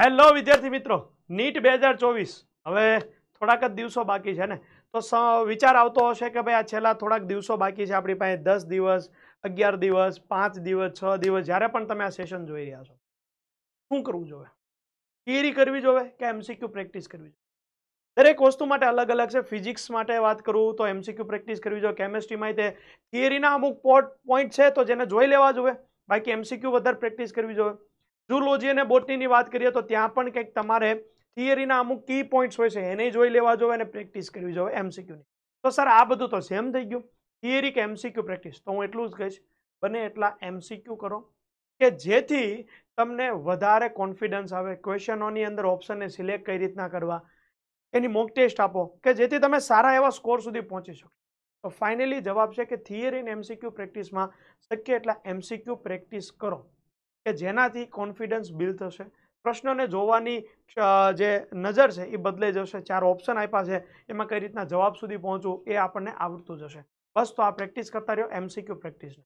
hello વિદ્યાર્થી મિત્રો NEET બે હજાર ચોવીસ હવે થોડાક જ દિવસો બાકી છે ને તો વિચાર આવતો હશે કે ભાઈ આ છેલ્લા થોડાક દિવસો બાકી છે આપણી પાસે દસ દિવસ અગિયાર દિવસ પાંચ દિવસ છ દિવસ જ્યારે પણ તમે આ સેશન જોઈ રહ્યા છો શું કરવું જોવે થિયરી કરવી જોવે કે એમસીક્યુ પ્રેક્ટિસ કરવી જોઈએ દરેક વસ્તુ માટે અલગ અલગ છે ફિઝિક્સ માટે વાત કરું તો એમસીક્યુ પ્રેક્ટિસ કરવી જોઈએ કેમેસ્ટ્રીમાં તે થિયરીના અમુક પોઈન્ટ છે તો જેને જોઈ લેવા જોઈએ બાકી એમસીક્યુ વધારે પ્રેક્ટિસ કરવી જોઈએ ઝૂલોજી અને બોટનીની વાત કરીએ તો ત્યાં પણ કંઈક તમારે થિયરીના અમુક કી પોઈન્ટ્સ હોય છે એને જોઈ લેવા જોઈએ અને પ્રેક્ટિસ કરવી જોઈએ એમસીક્યુની તો સર આ બધું તો સેમ થઈ ગયું થિયરી કે એમસીક્યુ પ્રેક્ટિસ તો હું એટલું જ કહીશ બને એટલા એમસીક્યુ કરો કે જેથી તમને વધારે કોન્ફિડન્સ આવે ક્વેશ્ચનોની અંદર ઓપ્શનને સિલેક્ટ કઈ રીતના કરવા એની મોક ટેસ્ટ આપો કે જેથી તમે સારા એવા સ્કોર સુધી પહોંચી શકો તો ફાઇનલી જવાબ છે કે થિયરી અને એમસીક્યુ પ્રેક્ટિસમાં શક્ય એટલા એમસીક્યુ પ્રેક્ટિસ કરો કે જેનાથી કોન્ફિડન્સ બિલ્ડ થશે પ્રશ્નોને જોવાની જે નજર છે એ બદલાઈ જશે ચાર ઓપ્શન આપ્યા છે એમાં કઈ રીતના જવાબ સુધી પહોંચવું એ આપણને આવડતું જશે બસ તો આ પ્રેક્ટિસ કરતા રહ્યો એમસીક્યુ પ્રેક્ટિસ